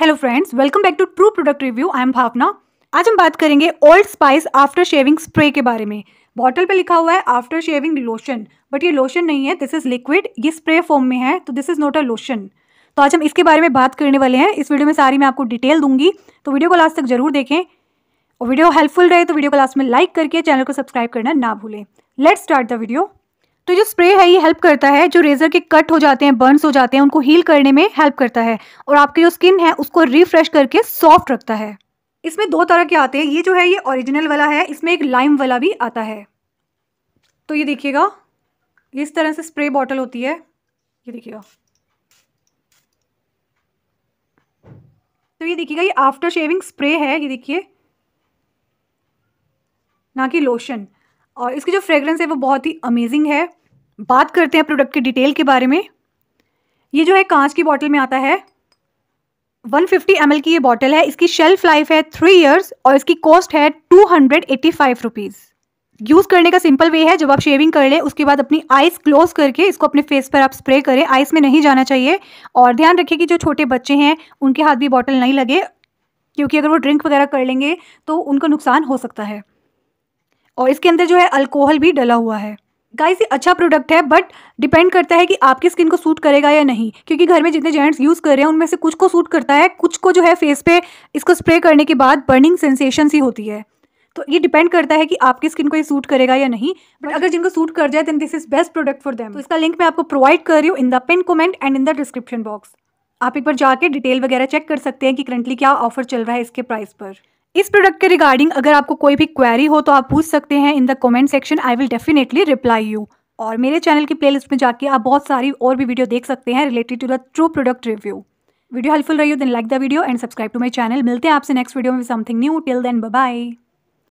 hello friends welcome back to true product review I am Bhavna आज हम बात करेंगे Old Spice after shaving spray के बारे में बॉटल पे लिखा हुआ है आफ्टर शेविंग लोशन बट ये लोशन नहीं है दिस इज़ लिक्विड ये स्प्रे फॉर्म में है तो this is not a lotion तो आज हम इसके बारे में बात करने वाले हैं इस वीडियो में सारी मैं आपको डिटेल दूंगी तो वीडियो को लास्ट तक जरूर देखें और वीडियो हेल्पफुल रहे तो वीडियो को लास्ट में लाइक करके चैनल को सब्सक्राइब करना ना भूलें लेट स्टार्ट द वीडियो तो जो स्प्रे है ये हेल्प करता है जो रेजर के कट हो जाते हैं बर्न्स हो जाते हैं उनको हील करने में हेल्प करता है और आपकी जो स्किन है उसको रिफ्रेश करके सॉफ्ट रखता है इसमें दो तरह के आते हैं ये जो है ये ओरिजिनल वाला है इसमें एक लाइम वाला भी आता है तो ये देखिएगा इस तरह से स्प्रे बॉटल होती है ये देखिएगा तो ये देखिएगा ये आफ्टर शेविंग स्प्रे है ये देखिए ना कि लोशन और इसकी जो फ्रेगरेंस है वो बहुत ही अमेजिंग है बात करते हैं प्रोडक्ट की डिटेल के बारे में ये जो है कांच की बॉटल में आता है 150 फिफ्टी की ये बॉटल है इसकी शेल्फ लाइफ है थ्री इयर्स और इसकी कॉस्ट है two hundred eighty five rupees use करने का सिंपल वे है जब आप शेविंग कर लें उसके बाद अपनी आइस क्लोज करके इसको अपने फेस पर आप स्प्रे करें आइस में नहीं जाना चाहिए और ध्यान रखें कि जो छोटे बच्चे हैं उनके हाथ भी बॉटल नहीं लगे क्योंकि अगर वो ड्रिंक वगैरह कर लेंगे तो उनका नुकसान हो सकता है और इसके अंदर जो है अल्कोहल भी डला हुआ है गाइस ये अच्छा प्रोडक्ट है बट डिपेंड करता है कि आपकी स्किन को सूट करेगा या नहीं क्योंकि घर में जितने जेंट्स यूज़ कर रहे हैं उनमें से कुछ को सूट करता है कुछ को जो है फेस पे इसको स्प्रे करने के बाद बर्निंग सेंसेशन ही होती है तो ये डिपेंड करता है कि आपकी स्किन को ये सूट करेगा या नहीं बट अगर जिनको सूट कर जाए then this is best product for them तो इसका लिंक मैं आपको प्रोवाइड कर रही हूँ in the pin comment and in the description box आप एक बार जाके डिटेल वगैरह चेक कर सकते हैं कि करंटली क्या ऑफर चल रहा है इसके प्राइस पर इस प्रोडक्ट के रिगार्डिंग अगर आपको कोई भी क्वेरी हो तो आप पूछ सकते हैं in the comment section I will definitely reply you और मेरे चैनल की प्लेलिस्ट में जाके आप बहुत सारी और भी वीडियो देख सकते हैं related to the true product review video helpful रही हो then like the video and subscribe to my channel मिलते हैं आपसे नेक्स्ट वीडियो में something new till then bye